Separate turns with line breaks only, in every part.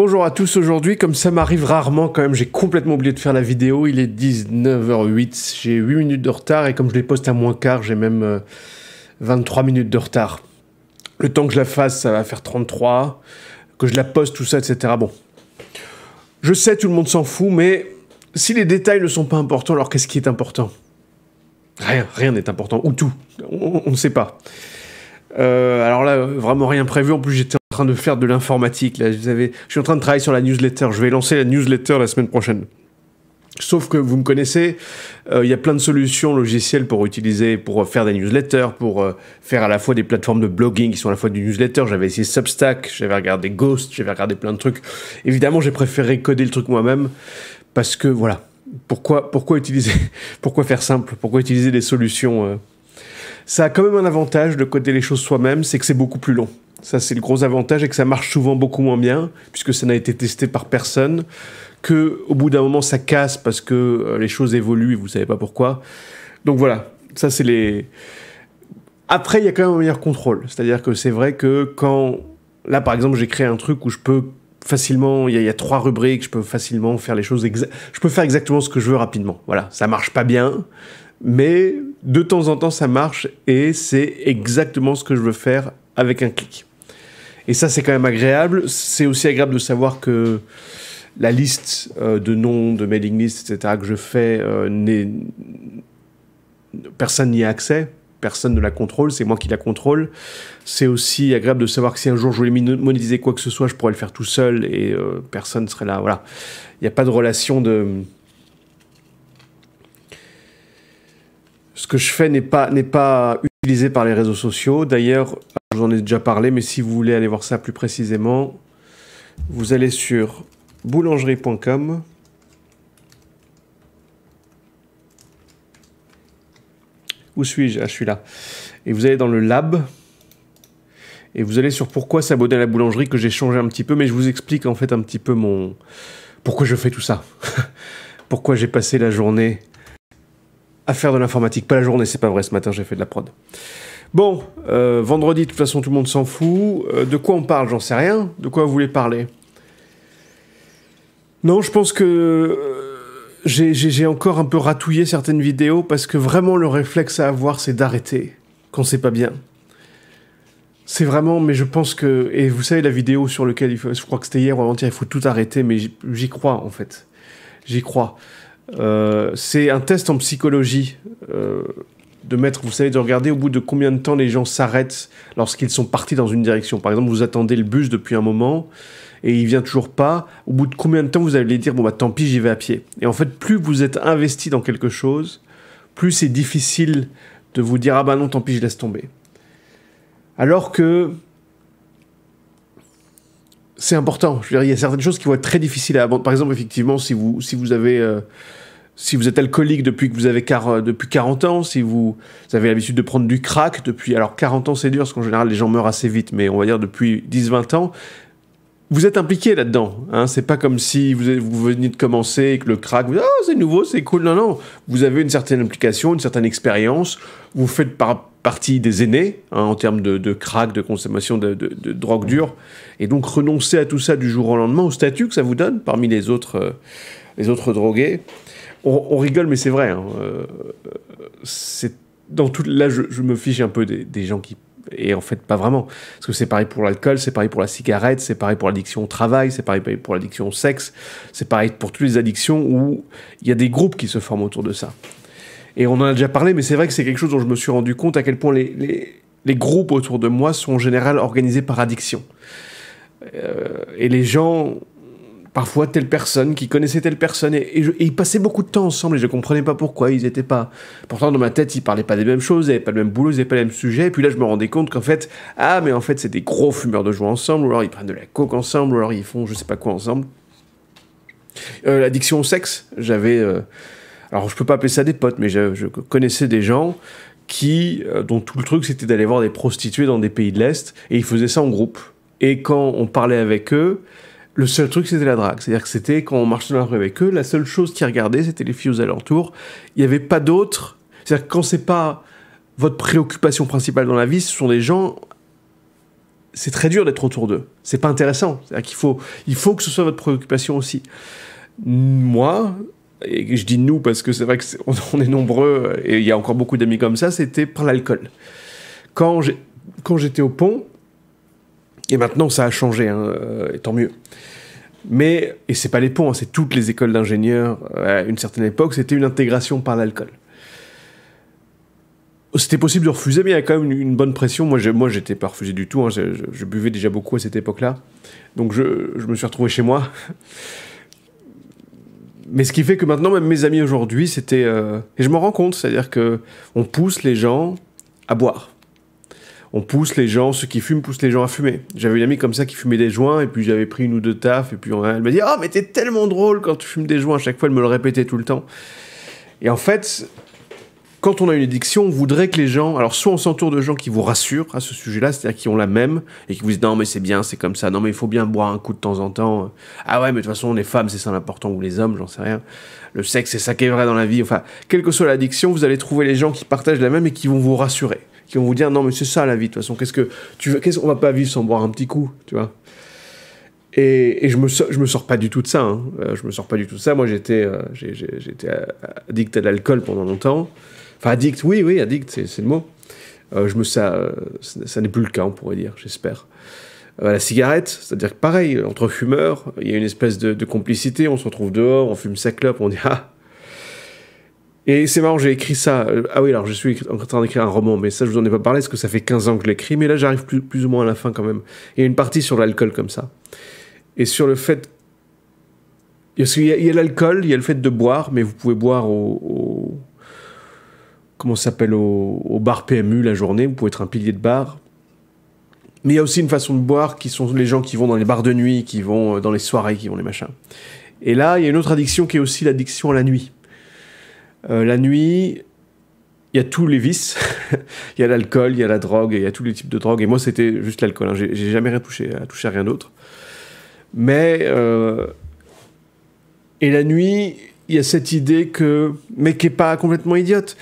Bonjour à tous, aujourd'hui, comme ça m'arrive rarement quand même, j'ai complètement oublié de faire la vidéo, il est 19h08, j'ai 8 minutes de retard et comme je les poste à moins quart, j'ai même 23 euh, minutes de retard. Le temps que je la fasse, ça va faire 33, que je la poste, tout ça, etc. Bon. Je sais, tout le monde s'en fout, mais si les détails ne sont pas importants, alors qu'est-ce qui est important Rien, rien n'est important, ou tout, on ne sait pas. Euh, alors là, euh, vraiment rien prévu. En plus, j'étais train de faire de l'informatique, là. Vous avez... Je suis en train de travailler sur la newsletter. Je vais lancer la newsletter la semaine prochaine. Sauf que vous me connaissez, euh, il y a plein de solutions logicielles pour utiliser, pour euh, faire des newsletters, pour euh, faire à la fois des plateformes de blogging qui sont à la fois du newsletter. J'avais essayé Substack, j'avais regardé Ghost, j'avais regardé plein de trucs. Évidemment, j'ai préféré coder le truc moi-même parce que voilà, pourquoi, pourquoi utiliser, pourquoi faire simple, pourquoi utiliser des solutions. Ça a quand même un avantage de coder les choses soi-même, c'est que c'est beaucoup plus long. Ça, c'est le gros avantage et que ça marche souvent beaucoup moins bien, puisque ça n'a été testé par personne. Que au bout d'un moment, ça casse parce que euh, les choses évoluent et vous savez pas pourquoi. Donc voilà, ça c'est les. Après, il y a quand même un meilleur contrôle. C'est-à-dire que c'est vrai que quand. Là, par exemple, j'ai créé un truc où je peux facilement. Il y, a trois rubriques, je peux facilement faire les choses. Je peux faire exactement ce que je veux rapidement. Voilà, ça marche pas bien, mais de temps en temps, ça marche et c'est exactement ce que je veux faire avec un clic. Et ça, c'est quand même agréable. C'est aussi agréable de savoir que la liste euh, de noms, de mailing list, etc., que je fais, euh, personne n'y a accès. Personne ne la contrôle, c'est moi qui la contrôle. C'est aussi agréable de savoir que si un jour je voulais monétiser quoi que ce soit, je pourrais le faire tout seul et euh, personne ne serait là. Voilà. Il n'y a pas de relation de. Ce que je fais n'est pas, n'est pas utilisé par les réseaux sociaux. D'ailleurs, j'en ai déjà parlé, mais si vous voulez aller voir ça plus précisément, vous allez sur boulangerie.com. Où suis-je Ah, je suis là. Et vous allez dans le lab. Et vous allez sur pourquoi s'abonner à la boulangerie que j'ai changé un petit peu, mais je vous explique en fait un petit peu mon pourquoi je fais tout ça. pourquoi j'ai passé la journée à faire de l'informatique. Pas la journée, c'est pas vrai. Ce matin, j'ai fait de la prod. Bon, euh, vendredi, de toute façon, tout le monde s'en fout. Euh, de quoi on parle J'en sais rien. De quoi vous voulez parler Non, je pense que euh, j'ai encore un peu ratouillé certaines vidéos parce que vraiment, le réflexe à avoir, c'est d'arrêter quand c'est pas bien. C'est vraiment, mais je pense que. Et vous savez, la vidéo sur laquelle il faut. Je crois que c'était hier ou avant-hier, il faut tout arrêter, mais j'y crois en fait. J'y crois. c'est un test en psychologie de mettre, vous savez, de regarder au bout de combien de temps les gens s'arrêtent lorsqu'ils sont partis dans une direction. Par exemple, vous attendez le bus depuis un moment et il vient toujours pas. Au bout de combien de temps vous allez dire, bon bah tant pis, j'y vais à pied. Et en fait, plus vous êtes investi dans quelque chose, plus c'est difficile de vous dire, ah bah non, tant pis, je laisse tomber. Alors que c'est important. Je veux dire, il y a certaines choses qui vont être très difficiles à abandonner. Par exemple, effectivement, si vous, si vous avez. Euh, si vous êtes alcoolique depuis que vous avez car, euh, depuis 40 ans, si vous, avez l'habitude de prendre du crack depuis... Alors 40 ans c'est dur, parce qu'en général les gens meurent assez vite, mais on va dire depuis 10-20 ans, vous êtes impliqué là-dedans. Hein. C'est pas comme si vous, vous, veniez de commencer et que le crack, vous oh, c'est nouveau, c'est cool. Non, non. Vous avez une certaine implication, une certaine expérience. Vous faites par partie des aînés hein, en termes de, crack, de consommation de, drogue dure. Et donc renoncer à tout ça du jour au lendemain, au statut que ça vous donne parmi les autres, euh, les autres drogués, on, rigole, mais c'est vrai. Hein. Euh, dans toute. là, je, me fiche un peu des, gens qui. Et en fait, pas vraiment. Parce que c'est pareil pour l'alcool, c'est pareil pour la cigarette, c'est pareil pour l'addiction au travail, c'est pareil pour l'addiction au sexe, c'est pareil pour toutes les addictions où il y a des groupes qui se forment autour de ça. Et on en a déjà parlé, mais c'est vrai que c'est quelque chose dont je me suis rendu compte à quel point les, groupes autour de moi sont en général organisés par addiction. Euh, et les gens parfois telle personne qui connaissait telle personne et, ils passaient beaucoup de temps ensemble et je comprenais pas pourquoi ils étaient pas. Pourtant dans ma tête ils parlaient pas des mêmes choses, ils avaient pas le même boulot, ils avaient pas le même sujet... Et puis là je me rendais compte qu'en fait ah mais en fait c'est des gros fumeurs de joie ensemble, ou alors ils prennent de la coke ensemble, ou alors ils font je sais pas quoi ensemble. Euh, l'addiction au sexe, j'avais euh, alors je peux pas appeler ça des potes mais je, connaissais des gens qui euh, dont tout le truc c'était d'aller voir des prostituées dans des pays de l'est et ils faisaient ça en groupe. Et quand on parlait avec eux, le seul truc, c'était la drague. C'est-à-dire que c'était quand on marchait dans la rue avec eux, la seule chose qu'ils regardaient, c'était les filles aux alentours. Il n'y avait pas d'autres, C'est-à-dire que quand c'est pas votre préoccupation principale dans la vie, ce sont des gens. C'est très dur d'être autour d'eux. C'est pas intéressant. C'est-à-dire qu'il faut, il faut que ce soit votre préoccupation aussi. Moi, et je dis nous parce que c'est vrai qu'on on est nombreux et il y a encore beaucoup d'amis comme ça, c'était par l'alcool. quand j'étais au pont, et maintenant, ça a changé, hein, euh, et tant mieux. Mais, et c'est pas les ponts, hein, c'est toutes les écoles d'ingénieurs, euh, à une certaine époque, c'était une intégration par l'alcool. C'était possible de refuser, mais il y a quand même une, bonne pression. Moi, je, moi, j'étais pas refusé du tout. Hein, je, buvais déjà beaucoup à cette époque-là, donc je, me suis retrouvé chez moi. Mais ce qui fait que maintenant, même mes amis aujourd'hui, c'était euh, et je m'en rends compte, c'est-à-dire que on pousse les gens à boire on pousse les gens, ceux qui fument poussent les gens à fumer. J'avais une amie comme ça qui fumait des joints, et puis j'avais pris une ou deux tafs, et puis elle m'a dit oh, mais t'es tellement drôle quand tu fumes des joints. À chaque fois, elle me le répétait tout le temps. Et en fait, quand on a une addiction, on voudrait que les gens. Alors, soit on s'entoure de gens qui vous rassurent à ce sujet-là, c'est-à-dire qui ont la même, et qui vous disent Non, mais c'est bien, c'est comme ça, non, mais il faut bien boire un coup de temps en temps. Ah ouais, mais de toute façon, les femmes, c'est ça l'important, ou les hommes, j'en sais rien. Le sexe, c'est ça qui est vrai dans la vie. Enfin, quelle que soit l'addiction, vous allez trouver les gens qui partagent la même et qui vont vous rassurer qui vont vous dire non mais c'est ça la vie de toute façon qu'est-ce que tu veux qu'est-ce qu'on va pas vivre sans boire un petit coup tu vois et, et, je me je me sors pas du tout de ça hein. Euh, je me sors pas du tout de ça moi j'étais euh, j'étais euh, addict à l'alcool pendant longtemps enfin addict oui oui addict c'est le mot je me ça ça n'est plus le cas on pourrait dire j'espère la cigarette, c'est-à-dire que pareil, entre fumeurs, il y a une espèce de, de complicité, on se retrouve dehors, on fume sa clope, on dit ah, et c'est marrant, j'ai écrit ça. Euh, ah oui, alors je suis en train d'écrire un roman, mais ça, je vous en ai pas parlé parce que ça fait 15 ans que je l'écris, mais là, j'arrive plus, plus, ou moins à la fin quand même. Il y a une partie sur l'alcool comme ça. Et sur le fait. Parce y a l'alcool, il y a le fait de boire, mais vous pouvez boire au. Comment ça s'appelle au... au, bar PMU la journée, vous pouvez être un pilier de bar. Mais il y a aussi une façon de boire qui sont les gens qui vont dans les bars de nuit, qui vont euh, dans les soirées, qui vont les machins. Et là, il y a une autre addiction qui est aussi l'addiction à la nuit. Euh, la nuit, il y a tous les vices. Il y a l'alcool, il y a la drogue, il y a tous les types de drogues. Et moi, c'était juste l'alcool. Hein. Je J'ai jamais rien euh, touché, à touché rien d'autre. Mais. Euh, et la nuit, il y a cette idée que. Mais qui n'est pas complètement idiote,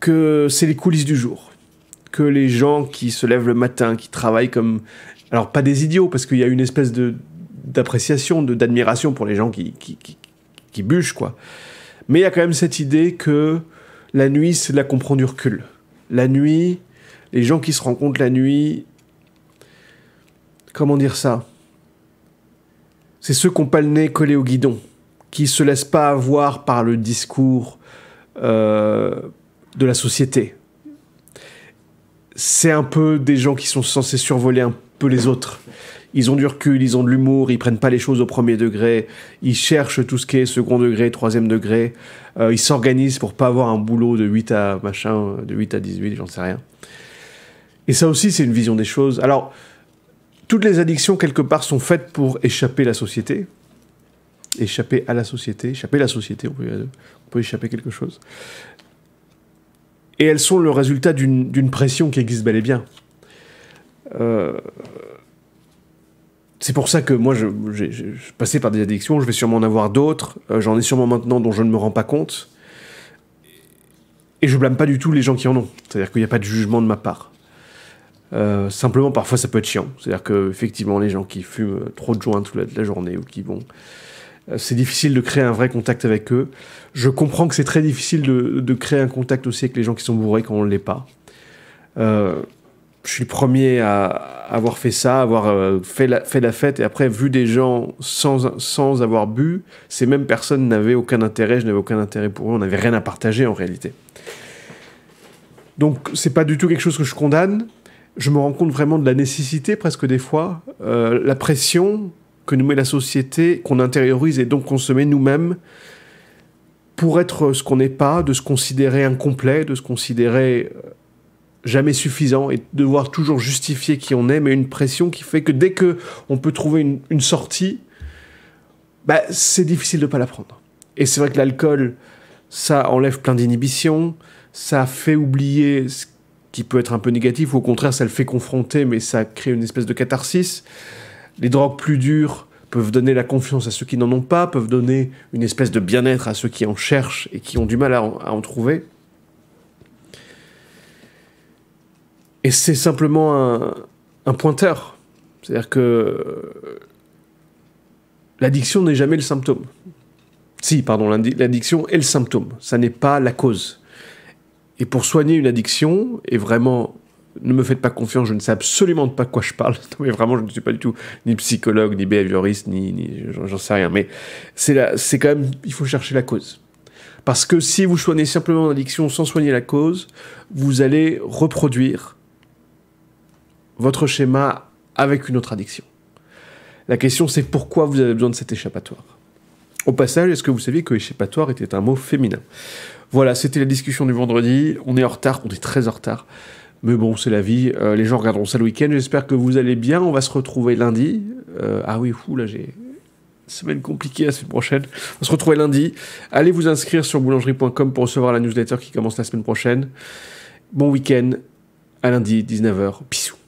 que c'est les coulisses du jour. Que les gens qui se lèvent le matin, qui travaillent comme. Alors, pas des idiots, parce qu'il y a une espèce de d'appréciation, d'admiration pour les gens qui, qui, qui, qui bûchent, quoi. Mais il y a quand même cette idée que la nuit, c'est de la comprendre du recul. La nuit, les gens qui se rencontrent la nuit, comment dire ça C'est ceux qui n'ont pas le nez collé au guidon, qui ne se laissent pas avoir par le discours euh, de la société, c'est un peu des gens qui sont censés survoler un peu les autres. Ils ont du recul, ils ont de l'humour, ils prennent pas les choses au premier degré, ils cherchent tout ce qui est second degré, troisième degré, euh, ils s'organisent pour pas avoir un boulot de 8 à machin, de 8 à 18, j'en sais rien. Et ça aussi, c'est une vision des choses. Alors, toutes les addictions, quelque part, sont faites pour échapper la société. Échapper à la société, échapper à la société, on peut, on peut échapper quelque chose et elles sont le résultat d'une pression qui existe bel et bien. Euh, c'est pour ça que moi, je, suis par des addictions, je vais sûrement en avoir d'autres, euh, j'en ai sûrement maintenant dont je ne me rends pas compte. Et je blâme pas du tout les gens qui en ont. C'est-à-dire qu'il n'y a pas de jugement de ma part. Euh, simplement, parfois, ça peut être chiant. C'est-à-dire qu'effectivement, les gens qui fument trop de joints toute la journée ou qui vont euh, c'est difficile de créer un vrai contact avec eux. Je comprends que c'est très difficile de, créer un contact aussi avec les gens qui sont bourrés quand on ne l'est pas. Euh, je suis le premier à avoir fait ça, avoir euh, fait, la, fait la fête et après vu des gens sans, sans avoir bu. Ces mêmes personnes n'avaient aucun intérêt, je n'avais aucun intérêt pour eux, on n'avait rien à partager en réalité. Donc c'est pas du tout quelque chose que je condamne. Je me rends compte vraiment de la nécessité presque des fois, la pression, que nous met la société, qu'on intériorise et donc qu'on se met nous-mêmes pour être ce qu'on n'est pas, de se considérer incomplet, de se considérer euh, jamais suffisant et de devoir toujours justifier qui on est, mais une pression qui fait que dès que on peut trouver une, sortie, bah, c'est difficile de ne pas la prendre. Et c'est vrai que l'alcool, ça enlève plein d'inhibitions, ça fait oublier ce qui peut être un peu négatif, ou au contraire, ça le fait confronter, mais ça crée une espèce de catharsis les drogues plus dures peuvent donner la confiance à ceux qui n'en ont pas, peuvent donner une espèce de bien-être à ceux qui en cherchent et qui ont du mal à en, trouver. Et c'est simplement un, un pointeur. C'est-à-dire que euh, l'addiction n'est jamais le symptôme. Si, pardon, l'addiction est le symptôme, ça n'est pas la cause. Et pour soigner une addiction, et vraiment ne me faites pas confiance, je ne sais absolument pas de quoi je parle. mais vraiment, je ne suis pas du tout ni psychologue, ni behavioriste, ni, j'en sais rien. Mais c'est quand même, il faut chercher la cause. Parce que si vous soignez simplement l'addiction sans soigner la cause, vous allez reproduire votre schéma avec une autre addiction. La question, c'est pourquoi vous avez besoin de cet échappatoire. Au passage, est-ce que vous saviez que échappatoire était un mot féminin Voilà, c'était la discussion du vendredi. On est en retard, on est très en retard. Mais bon, c'est la vie. Euh, les gens regarderont ça le week-end. J'espère que vous allez bien. On va se retrouver lundi. Euh, ah oui, fou, là, j'ai semaine compliquée la semaine prochaine. On se retrouver lundi. Allez vous inscrire sur boulangerie.com pour recevoir la newsletter qui commence la semaine prochaine. Bon week-end. À lundi, 19h. Bisous.